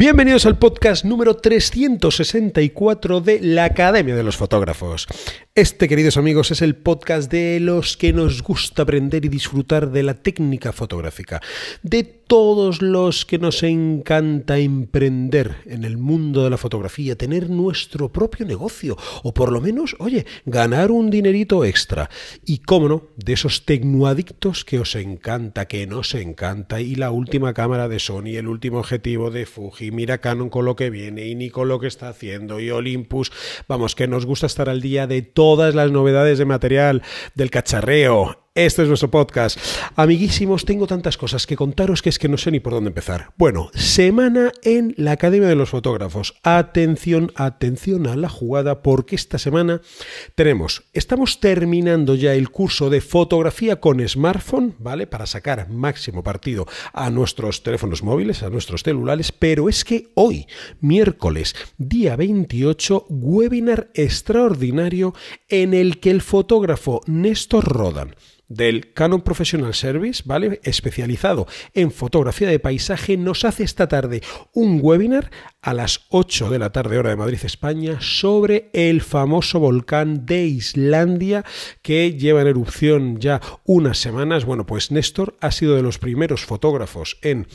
Bienvenidos al podcast número 364 de la Academia de los Fotógrafos. Este, queridos amigos, es el podcast de los que nos gusta aprender y disfrutar de la técnica fotográfica, de todos los que nos encanta emprender en el mundo de la fotografía, tener nuestro propio negocio o por lo menos, oye, ganar un dinerito extra. Y cómo no, de esos tecnoadictos que os encanta, que nos encanta, y la última cámara de Sony, el último objetivo de Fuji, mira Canon con lo que viene y con lo que está haciendo y Olympus, vamos, que nos gusta estar al día de todas las novedades de material, del cacharreo, este es nuestro podcast. Amiguísimos, tengo tantas cosas que contaros que es que no sé ni por dónde empezar. Bueno, semana en la Academia de los Fotógrafos. Atención, atención a la jugada porque esta semana tenemos, estamos terminando ya el curso de fotografía con smartphone, ¿vale? Para sacar máximo partido a nuestros teléfonos móviles, a nuestros celulares, pero es que hoy, miércoles, día 28, webinar extraordinario en el que el fotógrafo Néstor Rodan del Canon Professional Service, ¿vale? Especializado en fotografía de paisaje, nos hace esta tarde un webinar a las 8 de la tarde hora de Madrid, España, sobre el famoso volcán de Islandia que lleva en erupción ya unas semanas. Bueno, pues Néstor ha sido de los primeros fotógrafos en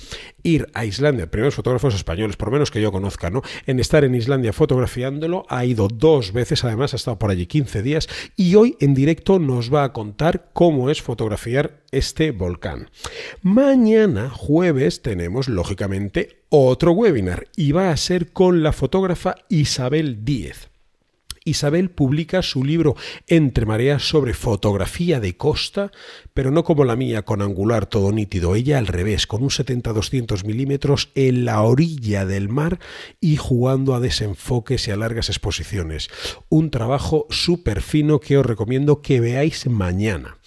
ir a Islandia, primeros fotógrafos españoles, por menos que yo conozca, ¿no? En estar en Islandia fotografiándolo, ha ido dos veces, además ha estado por allí 15 días y hoy en directo nos va a contar cómo es fotografiar este volcán. Mañana, jueves, tenemos lógicamente otro webinar y va a ser con la fotógrafa Isabel Díez. Isabel publica su libro Entre mareas sobre fotografía de costa, pero no como la mía, con angular todo nítido, ella al revés, con un 70-200 milímetros en la orilla del mar y jugando a desenfoques y a largas exposiciones. Un trabajo súper fino que os recomiendo que veáis mañana.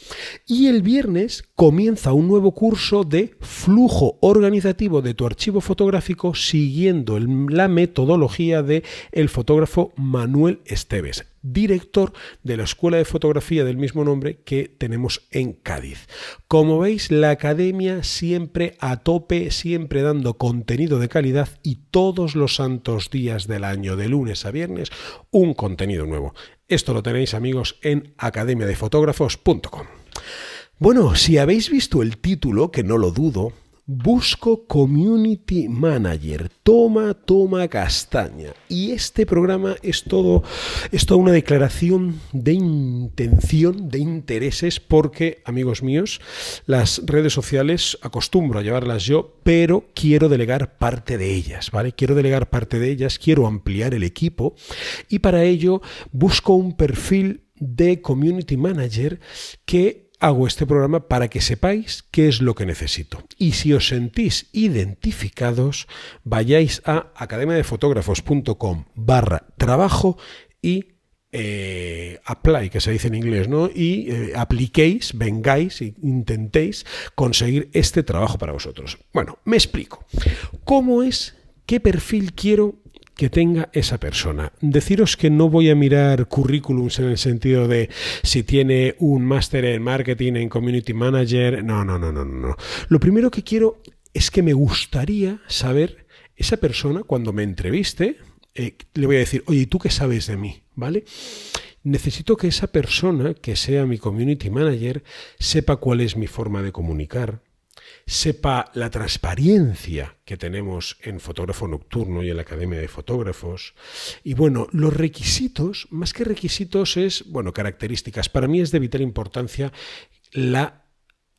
Y el viernes comienza un nuevo curso de flujo organizativo de tu archivo fotográfico siguiendo la metodología de el fotógrafo Manuel Esteves, director de la Escuela de Fotografía del mismo nombre que tenemos en Cádiz. Como veis, la academia siempre a tope, siempre dando contenido de calidad y todos los santos días del año, de lunes a viernes, un contenido nuevo. Esto lo tenéis amigos en academiadefotógrafos.com. Bueno, si habéis visto el título, que no lo dudo, Busco Community Manager, toma, toma castaña. Y este programa es todo, es toda una declaración de intención, de intereses, porque, amigos míos, las redes sociales acostumbro a llevarlas yo, pero quiero delegar parte de ellas, ¿vale? Quiero delegar parte de ellas, quiero ampliar el equipo y para ello busco un perfil de Community Manager que hago este programa para que sepáis qué es lo que necesito. Y si os sentís identificados, vayáis a academiadefotógrafos.com barra trabajo y eh, apply, que se dice en inglés, ¿no? Y eh, apliquéis, vengáis e intentéis conseguir este trabajo para vosotros. Bueno, me explico. ¿Cómo es, qué perfil quiero que tenga esa persona. Deciros que no voy a mirar currículums en el sentido de si tiene un máster en marketing, en community manager. No, no, no, no, no. Lo primero que quiero es que me gustaría saber esa persona cuando me entreviste. Eh, le voy a decir, oye, tú qué sabes de mí? ¿Vale? necesito que esa persona, que sea mi community manager, sepa cuál es mi forma de comunicar, sepa la transparencia que tenemos en Fotógrafo Nocturno y en la Academia de Fotógrafos. Y bueno, los requisitos, más que requisitos, es, bueno, características. Para mí es de vital importancia la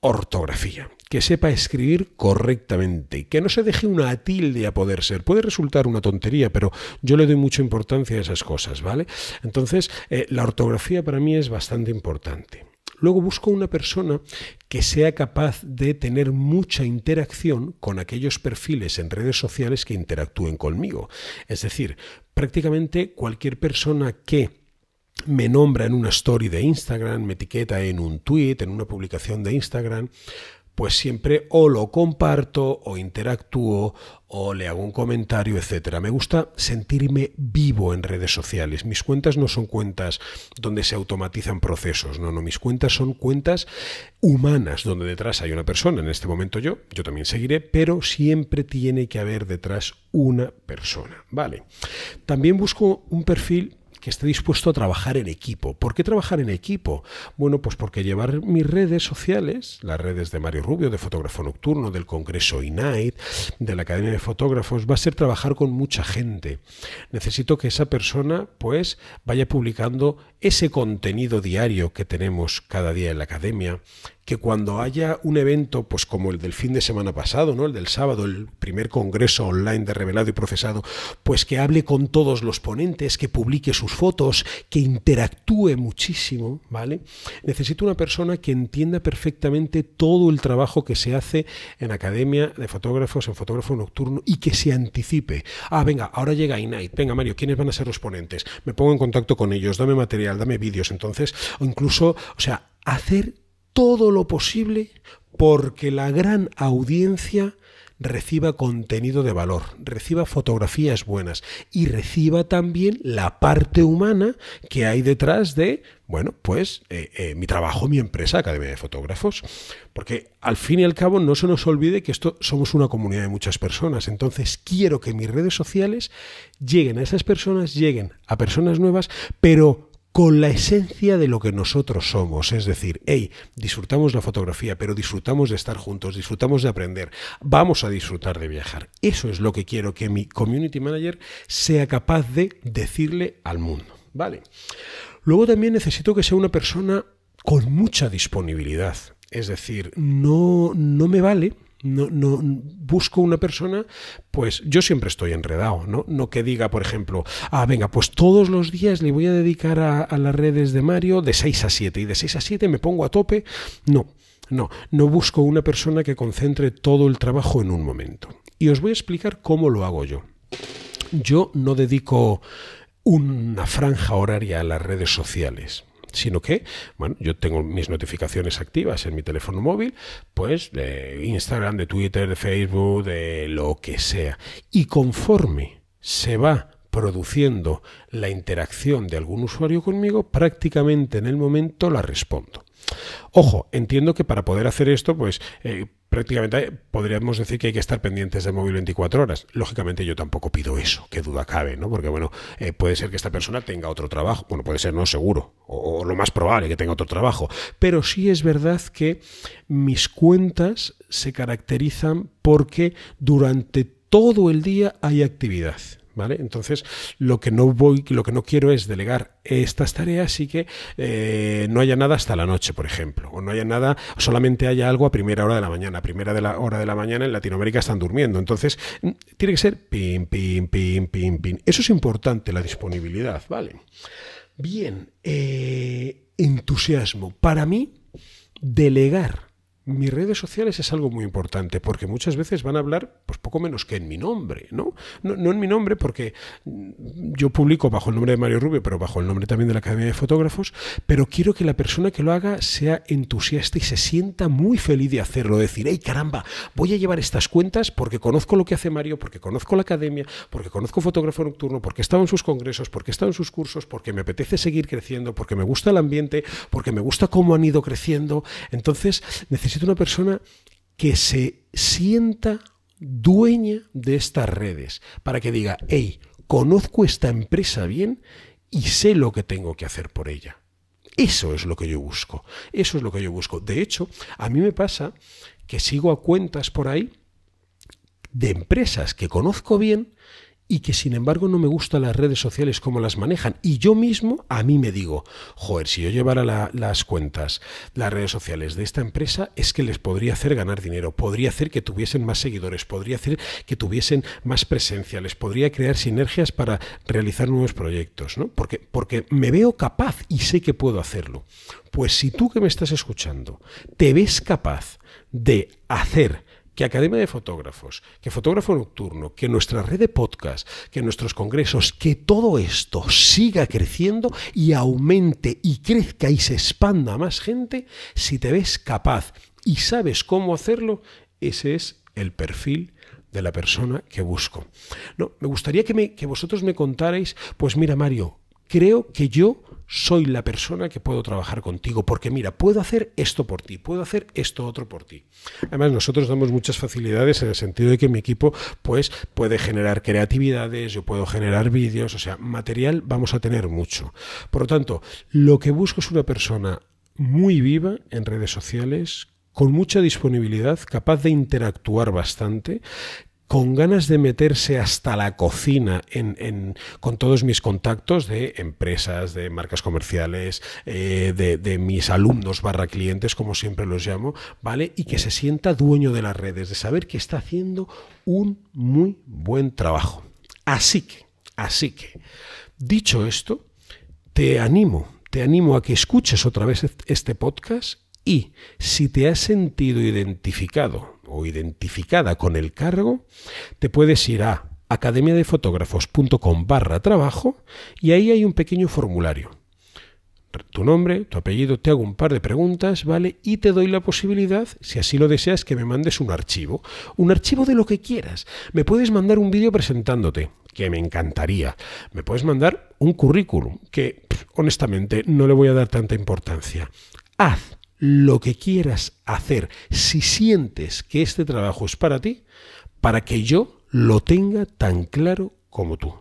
ortografía, que sepa escribir correctamente, que no se deje una tilde a poder ser. Puede resultar una tontería, pero yo le doy mucha importancia a esas cosas, ¿vale? Entonces, eh, la ortografía para mí es bastante importante. Luego busco una persona que sea capaz de tener mucha interacción con aquellos perfiles en redes sociales que interactúen conmigo. Es decir, prácticamente cualquier persona que me nombra en una story de Instagram, me etiqueta en un tweet, en una publicación de Instagram, pues siempre o lo comparto o interactúo o le hago un comentario, etcétera. Me gusta sentirme vivo en redes sociales. Mis cuentas no son cuentas donde se automatizan procesos, no, no, mis cuentas son cuentas humanas donde detrás hay una persona, en este momento yo, yo también seguiré, pero siempre tiene que haber detrás una persona, ¿vale? También busco un perfil que esté dispuesto a trabajar en equipo. ¿Por qué trabajar en equipo? Bueno, pues porque llevar mis redes sociales, las redes de Mario Rubio, de Fotógrafo Nocturno, del Congreso night de la Academia de Fotógrafos, va a ser trabajar con mucha gente. Necesito que esa persona pues vaya publicando ese contenido diario que tenemos cada día en la academia, que cuando haya un evento, pues como el del fin de semana pasado, ¿no? El del sábado, el primer congreso online de revelado y procesado, pues que hable con todos los ponentes, que publique sus fotos, que interactúe muchísimo, ¿vale? Necesito una persona que entienda perfectamente todo el trabajo que se hace en academia de fotógrafos, en fotógrafo nocturno y que se anticipe. Ah, venga, ahora llega Inite, venga Mario, ¿quiénes van a ser los ponentes? Me pongo en contacto con ellos, dame material, dame vídeos, entonces, o incluso, o sea, hacer todo lo posible porque la gran audiencia reciba contenido de valor, reciba fotografías buenas y reciba también la parte humana que hay detrás de, bueno, pues eh, eh, mi trabajo, mi empresa, Academia de Fotógrafos. Porque al fin y al cabo no se nos olvide que esto somos una comunidad de muchas personas. Entonces quiero que mis redes sociales lleguen a esas personas, lleguen a personas nuevas, pero con la esencia de lo que nosotros somos. Es decir, hey, disfrutamos la fotografía, pero disfrutamos de estar juntos, disfrutamos de aprender, vamos a disfrutar de viajar. Eso es lo que quiero que mi community manager sea capaz de decirle al mundo. Vale. Luego también necesito que sea una persona con mucha disponibilidad. Es decir, no, no me vale no, no, busco una persona, pues yo siempre estoy enredado, ¿no? No que diga, por ejemplo, ah, venga, pues todos los días le voy a dedicar a, a las redes de Mario de 6 a 7 y de 6 a 7 me pongo a tope. No, no, no busco una persona que concentre todo el trabajo en un momento. Y os voy a explicar cómo lo hago yo. Yo no dedico una franja horaria a las redes sociales sino que, bueno, yo tengo mis notificaciones activas en mi teléfono móvil, pues de Instagram, de Twitter, de Facebook, de lo que sea. Y conforme se va produciendo la interacción de algún usuario conmigo, prácticamente en el momento la respondo. Ojo, entiendo que para poder hacer esto, pues eh, prácticamente podríamos decir que hay que estar pendientes del móvil 24 horas. Lógicamente yo tampoco pido eso, qué duda cabe, ¿no? Porque bueno, eh, puede ser que esta persona tenga otro trabajo, bueno, puede ser no seguro, o lo más probable que tenga otro trabajo, pero sí es verdad que mis cuentas se caracterizan porque durante todo el día hay actividad. Entonces, lo que no voy, lo que no quiero es delegar estas tareas y que eh, no haya nada hasta la noche, por ejemplo, o no haya nada, solamente haya algo a primera hora de la mañana. A primera hora de la mañana en Latinoamérica están durmiendo. Entonces, tiene que ser pim, pim, pim, pim, pim. Eso es importante, la disponibilidad, ¿vale? Bien, eh, entusiasmo. Para mí, delegar mis redes sociales es algo muy importante porque muchas veces van a hablar pues poco menos que en mi nombre, ¿no? No, en mi nombre porque yo publico bajo el nombre de Mario Rubio, pero bajo el nombre también de la Academia de Fotógrafos, pero quiero que la persona que lo haga sea entusiasta y se sienta muy feliz de hacerlo, decir, ay caramba, voy a llevar estas cuentas porque conozco lo que hace Mario, porque conozco la Academia, porque conozco Fotógrafo Nocturno, porque he estado en sus congresos, porque he estado en sus cursos, porque me apetece seguir creciendo, porque me gusta el ambiente, porque me gusta cómo han ido creciendo, entonces necesito una persona que se sienta dueña de estas redes, para que diga, hey, conozco esta empresa bien y sé lo que tengo que hacer por ella. Eso es lo que yo busco, eso es lo que yo busco. De hecho, a mí me pasa que sigo a cuentas por ahí de empresas que conozco bien y que sin embargo no me gustan las redes sociales como las manejan. Y yo mismo a mí me digo, joder, si yo llevara las cuentas, las redes sociales de esta empresa, es que les podría hacer ganar dinero, podría hacer que tuviesen más seguidores, podría hacer que tuviesen más presencia, les podría crear sinergias para realizar nuevos proyectos, ¿no? Porque, porque me veo capaz y sé que puedo hacerlo. Pues si tú que me estás escuchando te ves capaz de hacer que Academia de Fotógrafos, que Fotógrafo Nocturno, que nuestra red de podcast, que nuestros congresos, que todo esto siga creciendo y aumente y crezca y se expanda a más gente, si te ves capaz y sabes cómo hacerlo, ese es el perfil de la persona que busco. No, me gustaría que, que vosotros me contarais, pues mira Mario, creo que yo soy la persona que puedo trabajar contigo, porque mira, puedo hacer esto por ti, puedo hacer esto otro por ti. Además, nosotros damos muchas facilidades en el sentido de que mi equipo pues, puede generar creatividades, yo puedo generar vídeos, o sea, material vamos a tener mucho. Por lo tanto, lo que busco es una persona muy viva en redes sociales, con mucha disponibilidad, capaz de interactuar bastante, con ganas de meterse hasta la cocina con todos mis contactos de empresas, de marcas comerciales, eh, de, de, mis alumnos barra clientes, como siempre los llamo, ¿vale? Y que se sienta dueño de las redes, de saber que está haciendo un muy buen trabajo. Así que, así que, dicho esto, te animo, te animo a que escuches otra vez este podcast y si te has sentido identificado o identificada con el cargo, te puedes ir a Academia academiadefotógrafos.com barra trabajo y ahí hay un pequeño formulario. Tu nombre, tu apellido, te hago un par de preguntas, ¿vale? Y te doy la posibilidad, si así lo deseas, que me mandes un archivo. Un archivo de lo que quieras. Me puedes mandar un vídeo presentándote, que me encantaría. Me puedes mandar un currículum, que honestamente no le voy a dar tanta importancia. Haz lo que quieras hacer, si sientes que este trabajo es para ti, para que yo lo tenga tan claro como tú.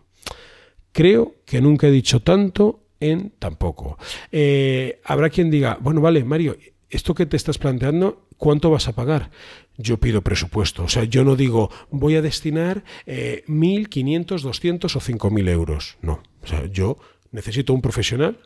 Creo que nunca he dicho tanto en tampoco. Eh, habrá quien diga, bueno, vale, Mario, esto que te estás planteando, ¿cuánto vas a pagar? Yo pido presupuesto, o sea, yo no digo voy a destinar 1.500, eh, 200 o 5.000 euros, no, o sea, yo necesito un profesional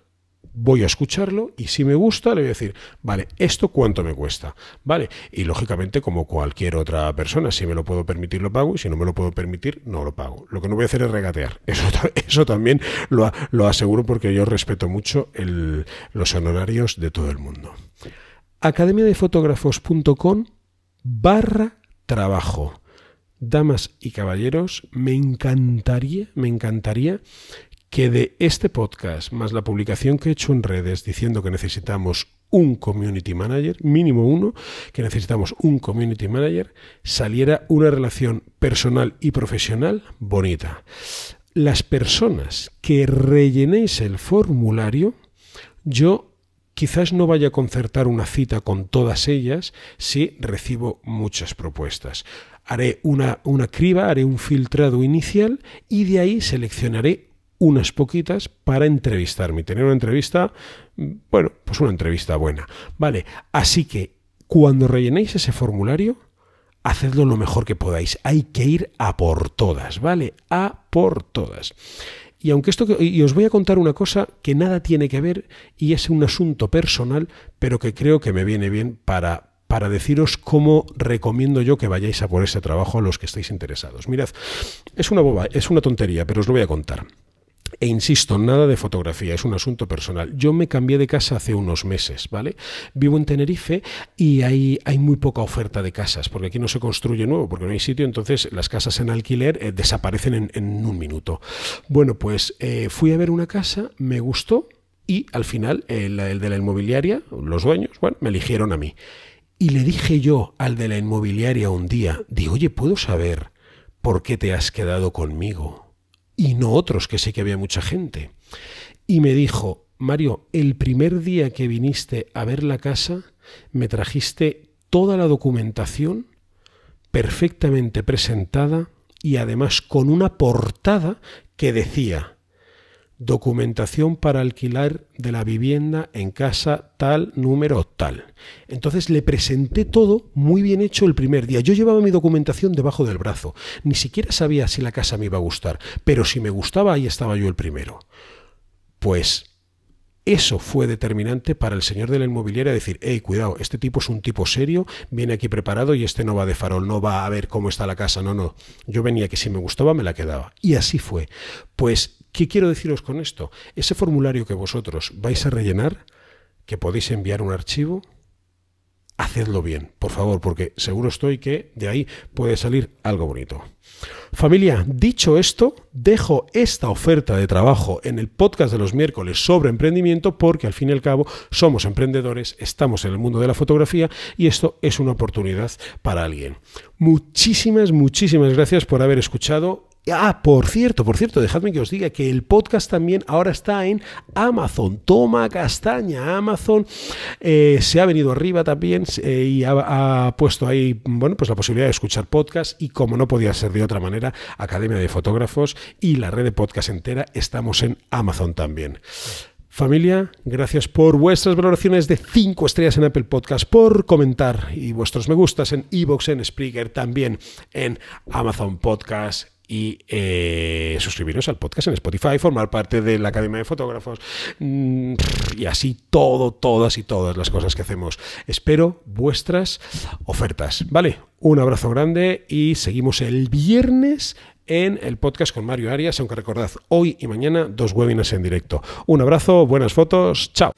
voy a escucharlo y si me gusta le voy a decir, vale, ¿esto cuánto me cuesta? Vale, y lógicamente como cualquier otra persona, si me lo puedo permitir lo pago y si no me lo puedo permitir no lo pago. Lo que no voy a hacer es regatear, eso, eso también lo, aseguro porque yo respeto mucho los honorarios de todo el mundo. academia Academiadefotógrafos.com barra trabajo. Damas y caballeros, me encantaría, me encantaría que de este podcast, más la publicación que he hecho en redes diciendo que necesitamos un community manager, mínimo uno, que necesitamos un community manager, saliera una relación personal y profesional bonita. Las personas que rellenéis el formulario, yo quizás no vaya a concertar una cita con todas ellas si recibo muchas propuestas. Haré una, una criba, haré un filtrado inicial y de ahí seleccionaré unas poquitas para entrevistarme, tener una entrevista, mm, bueno, pues una entrevista buena. Vale, así que cuando rellenéis ese formulario, hacedlo lo mejor que podáis. Hay que ir a por todas, ¿vale? A por todas. Y aunque esto y os voy a contar una cosa que nada tiene que ver y es un asunto personal, pero que creo que me viene bien para para deciros cómo recomiendo yo que vayáis a por ese trabajo a los que estáis interesados. Mirad, es una boba, es una tontería, pero os lo voy a contar. E insisto, nada de fotografía, es un asunto personal. Yo me cambié de casa hace unos meses, ¿vale? Vivo en Tenerife y hay, hay muy poca oferta de casas, porque aquí no se construye nuevo, porque no hay sitio, entonces las casas en alquiler eh, desaparecen en, un minuto. Bueno, pues eh, fui a ver una casa, me gustó y al final eh, el, de la inmobiliaria, los dueños, bueno, me eligieron a mí. Y le dije yo al de la inmobiliaria un día, digo, oye, ¿puedo saber por qué te has quedado conmigo? y no otros, que sé que había mucha gente. Y me dijo, Mario, el primer día que viniste a ver la casa, me trajiste toda la documentación perfectamente presentada y además con una portada que decía, documentación para alquilar de la vivienda en casa tal, número tal. Entonces le presenté todo muy bien hecho el primer día. Yo llevaba mi documentación debajo del brazo. Ni siquiera sabía si la casa me iba a gustar, pero si me gustaba ahí estaba yo el primero. Pues eso fue determinante para el señor de la inmobiliaria decir, hey, cuidado, este tipo es un tipo serio, viene aquí preparado y este no va de farol, no va a ver cómo está la casa, no, no. Yo venía que si me gustaba me la quedaba. Y así fue. Pues ¿Qué quiero deciros con esto? Ese formulario que vosotros vais a rellenar, que podéis enviar un archivo, hacedlo bien, por favor, porque seguro estoy que de ahí puede salir algo bonito. Familia, dicho esto, dejo esta oferta de trabajo en el podcast de los miércoles sobre emprendimiento porque al fin y al cabo somos emprendedores, estamos en el mundo de la fotografía y esto es una oportunidad para alguien. Muchísimas, muchísimas gracias por haber escuchado Ah, por cierto, por cierto, dejadme que os diga que el podcast también ahora está en Amazon. Toma castaña, Amazon eh, se ha venido arriba también eh, y ha, puesto ahí, bueno, pues la posibilidad de escuchar podcast y como no podía ser de otra manera, Academia de Fotógrafos y la red de podcast entera estamos en Amazon también. Familia, gracias por vuestras valoraciones de 5 estrellas en Apple Podcast, por comentar y vuestros me gustas en Evox, en Spreaker, también en Amazon Podcast, y eh, suscribiros al podcast en Spotify, formar parte de la Academia de Fotógrafos mm, y así todo, todas y todas las cosas que hacemos. Espero vuestras ofertas. Vale, un abrazo grande y seguimos el viernes en el podcast con Mario Arias, aunque recordad, hoy y mañana dos webinars en directo. Un abrazo, buenas fotos, chao.